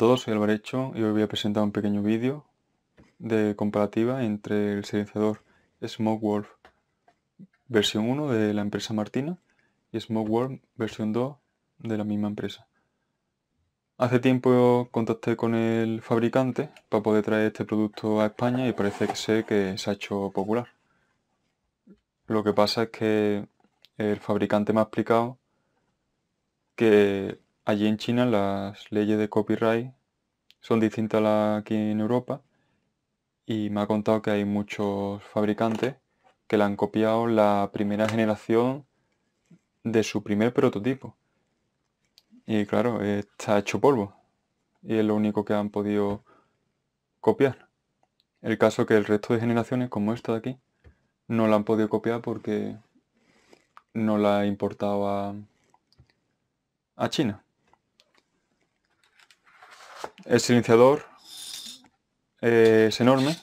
todos, soy Alvarecho y hoy voy a presentar un pequeño vídeo de comparativa entre el silenciador Wolf versión 1 de la empresa Martina y Smokewolf versión 2 de la misma empresa. Hace tiempo contacté con el fabricante para poder traer este producto a España y parece que sé que se ha hecho popular. Lo que pasa es que el fabricante me ha explicado que Allí en China las leyes de copyright son distintas a las aquí en Europa y me ha contado que hay muchos fabricantes que le han copiado la primera generación de su primer prototipo. Y claro, está hecho polvo y es lo único que han podido copiar. El caso que el resto de generaciones, como esta de aquí, no la han podido copiar porque no la importaba a China. El silenciador eh, es enorme.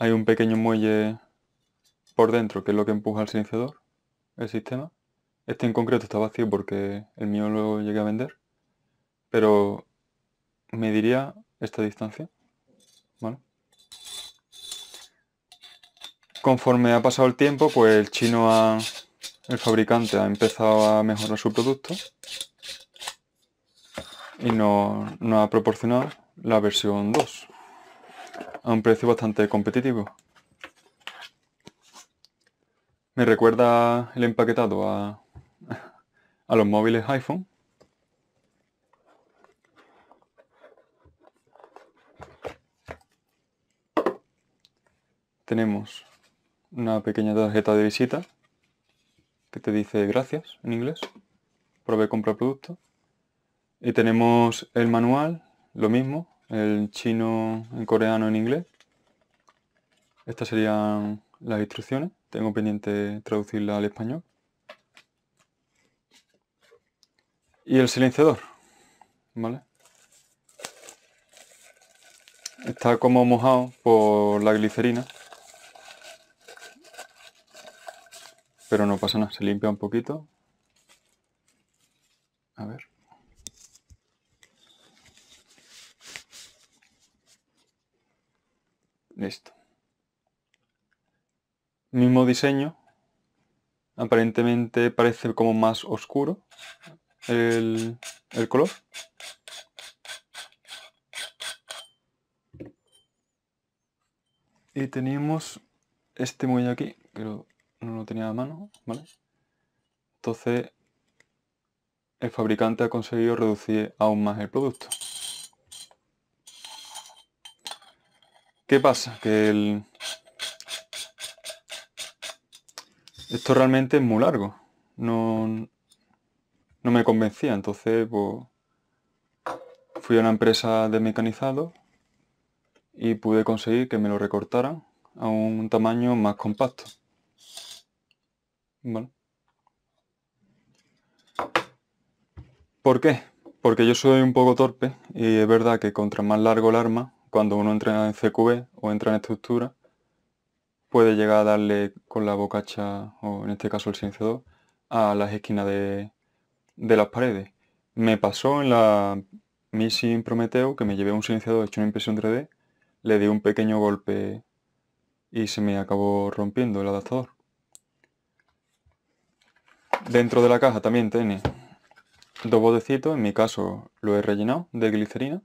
Hay un pequeño muelle por dentro, que es lo que empuja el silenciador, el sistema. Este en concreto está vacío porque el mío lo llegué a vender, pero me diría esta distancia. Conforme ha pasado el tiempo, pues el chino ha, el fabricante ha empezado a mejorar su producto y nos ha proporcionado la versión 2 a un precio bastante competitivo. Me recuerda el empaquetado a, a los móviles iPhone. Tenemos una pequeña tarjeta de visita que te dice gracias en inglés provee compra producto. Y tenemos el manual, lo mismo, el chino, en coreano, en inglés. Estas serían las instrucciones. Tengo pendiente traducirla al español. Y el silenciador, Está como mojado por la glicerina Pero no pasa nada, se limpia un poquito. A ver. Listo. Mismo diseño. Aparentemente parece como más oscuro el, color. Y tenemos este muelle aquí, no lo tenía a mano, ¿vale? Entonces, el fabricante ha conseguido reducir aún más el producto. ¿Qué pasa? Que el... Esto realmente es muy largo. No, no me convencía. Entonces, pues, fui a una empresa de mecanizado y pude conseguir que me lo recortaran a un tamaño más compacto. ¿Por qué? Porque yo soy un poco torpe y es verdad que contra más largo el arma, cuando uno entra en CQB o entra en estructura, puede llegar a darle con la bocacha, o en este caso el silenciador, a las esquinas de, las paredes. Me pasó en la Missing Prometeo que me llevé un silenciador hecho una impresión 3D, le di un pequeño golpe y se me acabó rompiendo el adaptador. Dentro de la caja también tiene dos bodecitos, en mi caso lo he rellenado de glicerina.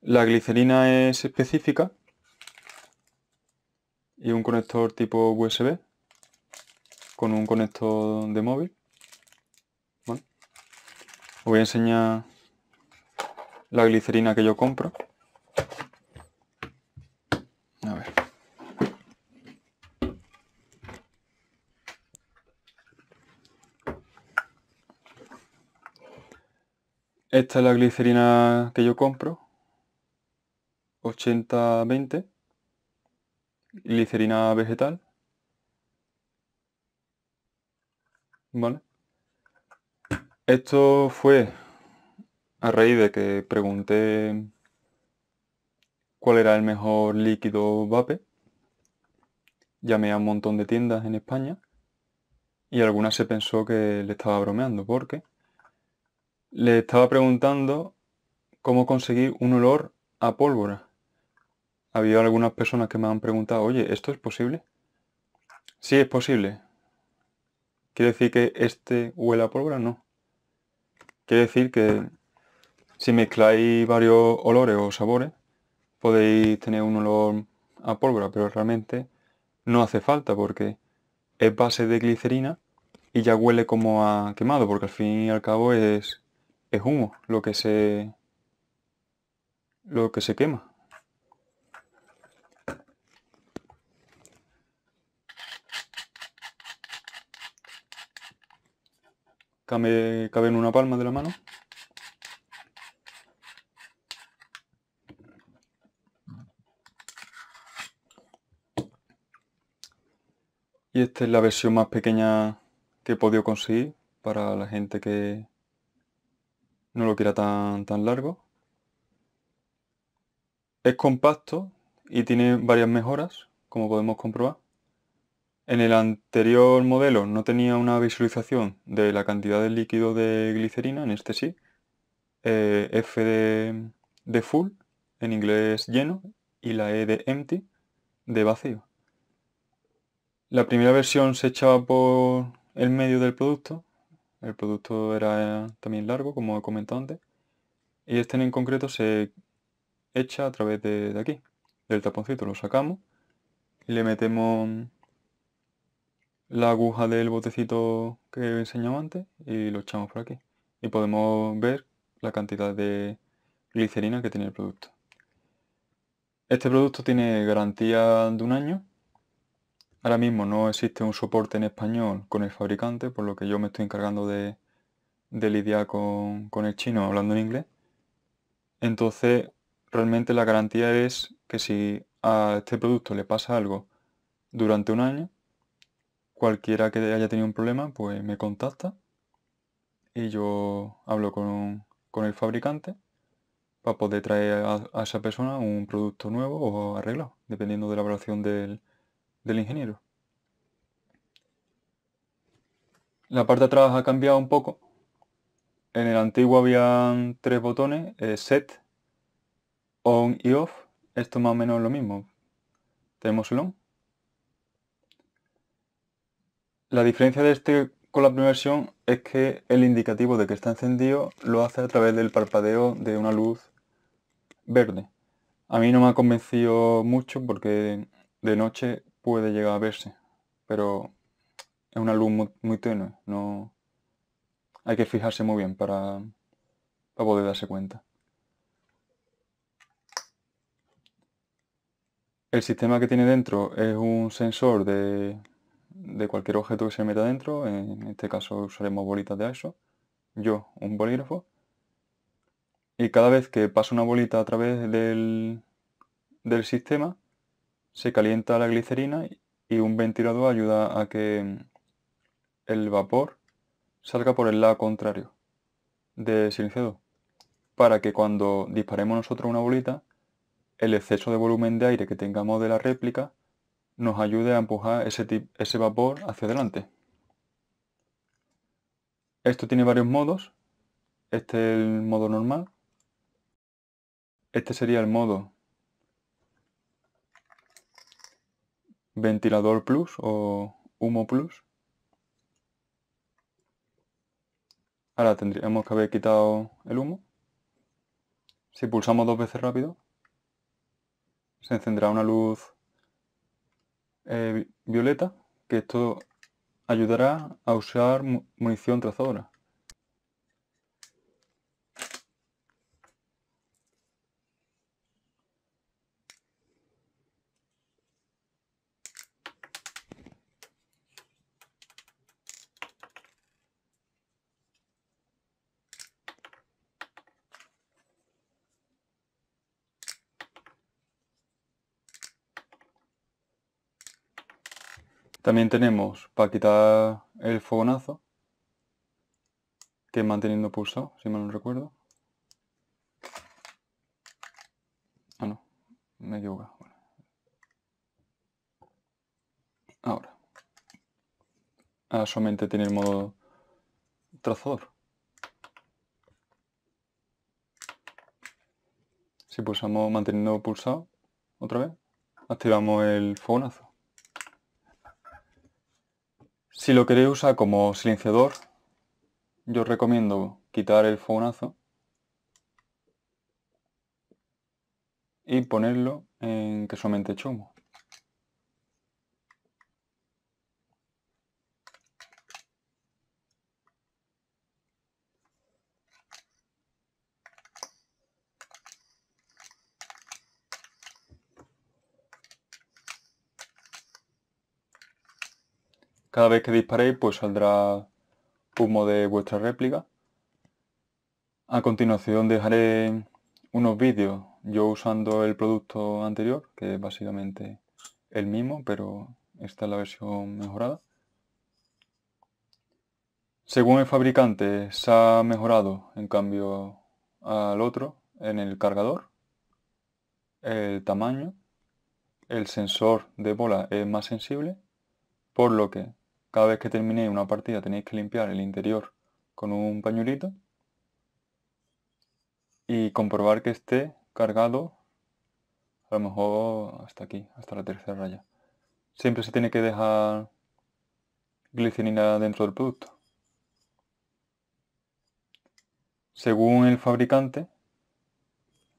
La glicerina es específica y un conector tipo USB con un conector de móvil. os voy a enseñar la glicerina que yo compro. Esta es la glicerina que yo compro. 80-20. Glicerina vegetal. ¿Vale? Esto fue a raíz de que pregunté cuál era el mejor líquido vape. Llamé a un montón de tiendas en España y algunas se pensó que le estaba bromeando porque le estaba preguntando cómo conseguir un olor a pólvora. Había algunas personas que me han preguntado, oye, ¿esto es posible? Sí, es posible. ¿Quiere decir que este huele a pólvora? No. Quiere decir que si mezcláis varios olores o sabores, podéis tener un olor a pólvora, pero realmente no hace falta porque es base de glicerina y ya huele como a quemado, porque al fin y al cabo es es humo lo que se lo que se quema cabe, cabe en una palma de la mano y esta es la versión más pequeña que he podido conseguir para la gente que, no lo quiera tan, tan largo. Es compacto y tiene varias mejoras, como podemos comprobar. En el anterior modelo no tenía una visualización de la cantidad de líquido de glicerina, en este sí. Eh, F de, de full, en inglés lleno, y la E de empty, de vacío. La primera versión se echaba por el medio del producto el producto era también largo, como he comentado antes. Y este en concreto se echa a través de, aquí, del taponcito. Lo sacamos y le metemos la aguja del botecito que he enseñado antes y lo echamos por aquí. Y podemos ver la cantidad de glicerina que tiene el producto. Este producto tiene garantía de un año Ahora mismo no existe un soporte en español con el fabricante, por lo que yo me estoy encargando de, lidiar con, el chino hablando en inglés. Entonces, realmente la garantía es que si a este producto le pasa algo durante un año, cualquiera que haya tenido un problema, pues me contacta y yo hablo con, el fabricante para poder traer a, a esa persona un producto nuevo o arreglado, dependiendo de la evaluación del, del ingeniero. La parte de atrás ha cambiado un poco. En el antiguo habían tres botones, eh, set, on y off. Esto más o menos lo mismo. Tenemos el on. La diferencia de este con la primera versión es que el indicativo de que está encendido lo hace a través del parpadeo de una luz verde. A mí no me ha convencido mucho porque de noche puede llegar a verse, pero es una luz muy, tenue, no hay que fijarse muy bien para, poder darse cuenta. El sistema que tiene dentro es un sensor de, de cualquier objeto que se meta dentro, en este caso usaremos bolitas de ISO, yo un bolígrafo, y cada vez que pasa una bolita a través del, del sistema, se calienta la glicerina y un ventilador ayuda a que el vapor salga por el lado contrario de silencio. para que cuando disparemos nosotros una bolita el exceso de volumen de aire que tengamos de la réplica nos ayude a empujar ese, ese vapor hacia adelante. Esto tiene varios modos. Este es el modo normal. Este sería el modo ventilador plus o humo plus. Ahora tendríamos que haber quitado el humo. Si pulsamos dos veces rápido, se encenderá una luz eh, violeta, que esto ayudará a usar munición trazadora. También tenemos para quitar el fogonazo, que manteniendo pulsado, si mal no recuerdo. Ah, no, me he Ahora. Ahora solamente tiene el modo trazador. Si pulsamos manteniendo pulsado, otra vez, activamos el fogonazo. Si lo queréis usar como silenciador, yo os recomiendo quitar el fogonazo y ponerlo en que solamente mente Cada vez que disparéis, pues saldrá humo de vuestra réplica. A continuación dejaré unos vídeos yo usando el producto anterior, que es básicamente el mismo, pero esta es la versión mejorada. Según el fabricante, se ha mejorado en cambio al otro en el cargador, el tamaño, el sensor de bola es más sensible, por lo que cada vez que terminéis una partida tenéis que limpiar el interior con un pañuelito y comprobar que esté cargado a lo mejor hasta aquí, hasta la tercera raya. Siempre se tiene que dejar glicerina dentro del producto. Según el fabricante,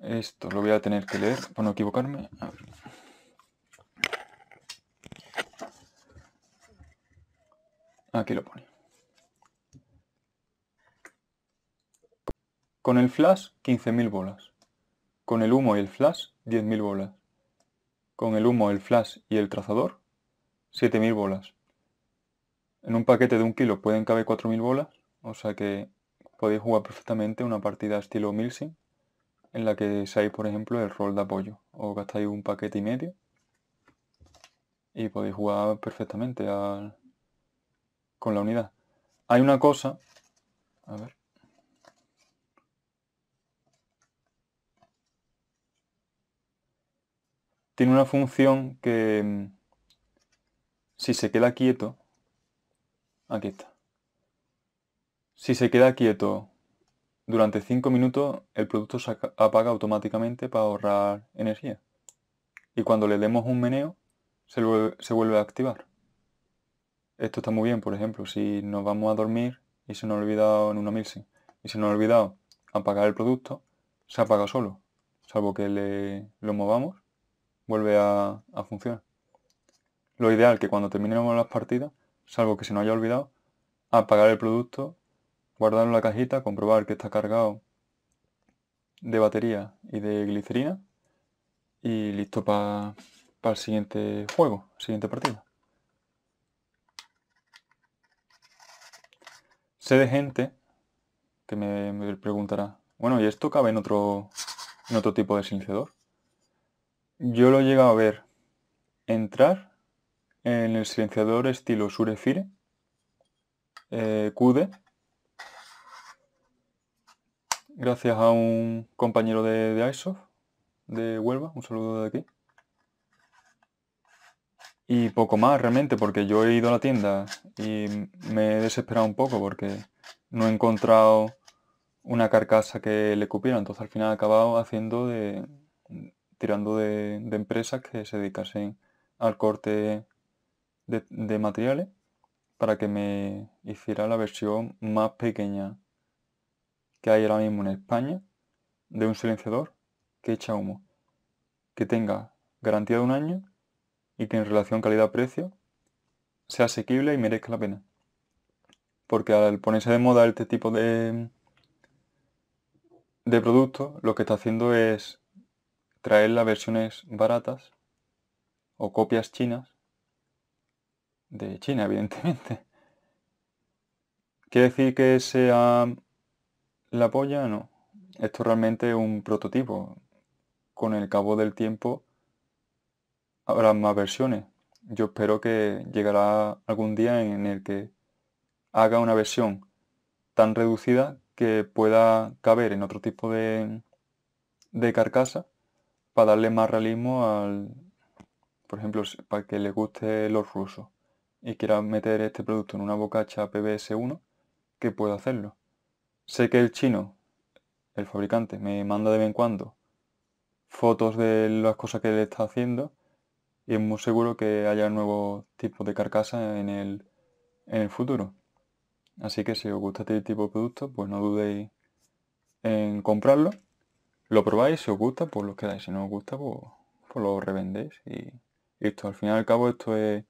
esto lo voy a tener que leer para no equivocarme. Aquí lo pone. Con el flash, 15.000 bolas. Con el humo y el flash, 10.000 bolas. Con el humo, el flash y el trazador, 7.000 bolas. En un paquete de un kilo pueden caber 4.000 bolas, o sea que podéis jugar perfectamente una partida estilo Milsim, en la que seáis, por ejemplo, el rol de apoyo, o gastáis un paquete y medio, y podéis jugar perfectamente al, con la unidad. Hay una cosa, a ver. Tiene una función que mm, si se queda quieto, aquí está. Si se queda quieto durante 5 minutos, el producto se apaga automáticamente para ahorrar energía. Y cuando le demos un meneo, se se vuelve a activar. Esto está muy bien, por ejemplo, si nos vamos a dormir y se nos ha olvidado en una milsing, y se nos ha olvidado apagar el producto, se apaga solo, salvo que le, lo movamos, vuelve a, funcionar. Lo ideal que cuando terminemos las partidas, salvo que se nos haya olvidado, apagar el producto, guardarlo en la cajita, comprobar que está cargado de batería y de glicerina y listo para el siguiente juego, siguiente partida. sé de gente que me, preguntará, bueno, ¿y esto cabe en otro, otro tipo de silenciador? Yo lo he llegado a ver entrar en el silenciador estilo Surefire, QD, eh, gracias a un compañero de, de ISOF, de Huelva, un saludo de aquí, y poco más realmente, porque yo he ido a la tienda y me he desesperado un poco porque no he encontrado una carcasa que le cupiera. Entonces al final he acabado haciendo de. tirando de, empresas que se dedicasen al corte de, de, materiales para que me hiciera la versión más pequeña que hay ahora mismo en España de un silenciador que echa humo. Que tenga garantía de un año y que en relación calidad-precio sea asequible y merezca la pena. Porque al ponerse de moda este tipo de, de producto, lo que está haciendo es traer las versiones baratas o copias chinas de China, evidentemente. ¿Quiere decir que sea la polla? No. Esto realmente es un prototipo. Con el cabo del tiempo habrá más versiones. Yo espero que llegará algún día en el que haga una versión tan reducida que pueda caber en otro tipo de, de carcasa para darle más realismo al, por ejemplo, para que le guste los rusos y quiera meter este producto en una bocacha PBS1, que pueda hacerlo. Sé que el chino, el fabricante, me manda de vez en cuando fotos de las cosas que le está haciendo y es muy seguro que haya nuevos tipos de carcasa en el, en futuro. Así que si os gusta este tipo de productos, pues no dudéis en comprarlo. Lo probáis, si os gusta, pues lo quedáis. Si no os gusta, pues, pues lo revendéis. Y, esto, al fin y al cabo, esto es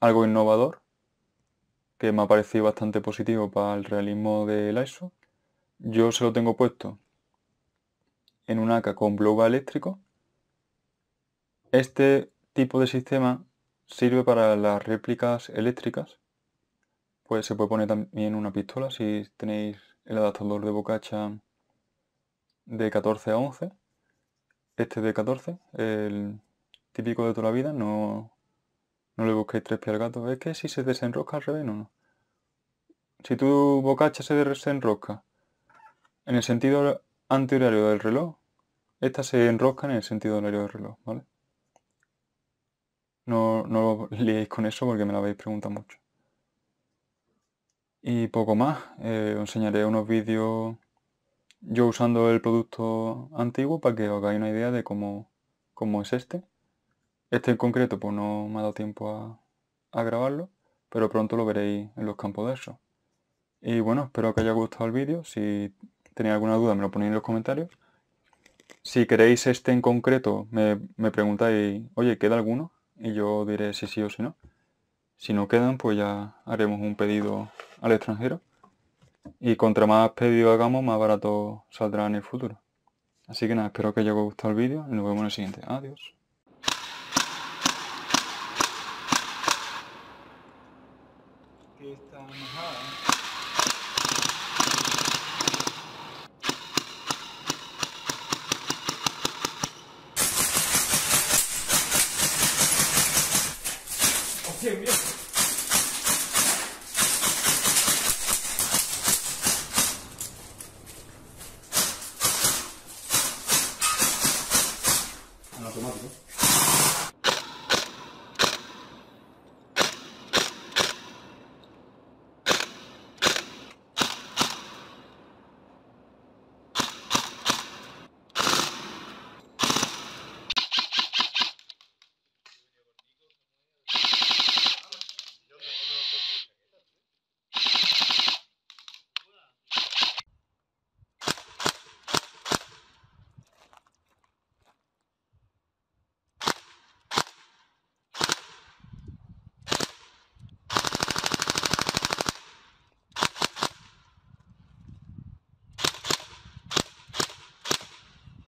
algo innovador que me ha parecido bastante positivo para el realismo del ISO. Yo se lo tengo puesto en un AK con Blowa eléctrico. Este tipo de sistema sirve para las réplicas eléctricas. Pues se puede poner también una pistola si tenéis el adaptador de bocacha de 14 a 11. Este de 14, el típico de toda la vida, no, no le busquéis tres pies al gato. Es que si se desenrosca al revés, no, no. Si tu bocacha se desenrosca en el sentido antihorario del reloj, esta se enrosca en el sentido horario del reloj, ¿vale? No, lo liéis con eso porque me lo habéis preguntado mucho. Y poco más. Eh, os enseñaré unos vídeos yo usando el producto antiguo para que os hagáis una idea de cómo, cómo es este. Este en concreto pues no me ha dado tiempo a, grabarlo, pero pronto lo veréis en los campos de eso. Y bueno, espero que haya gustado el vídeo. Si tenéis alguna duda me lo ponéis en los comentarios. Si queréis este en concreto, me, me preguntáis, oye, ¿queda alguno? y yo diré si sí o si no. Si no quedan, pues ya haremos un pedido al extranjero. Y contra más pedido hagamos, más barato saldrá en el futuro. Así que nada, espero que haya gustado el vídeo nos vemos en el siguiente. Adiós.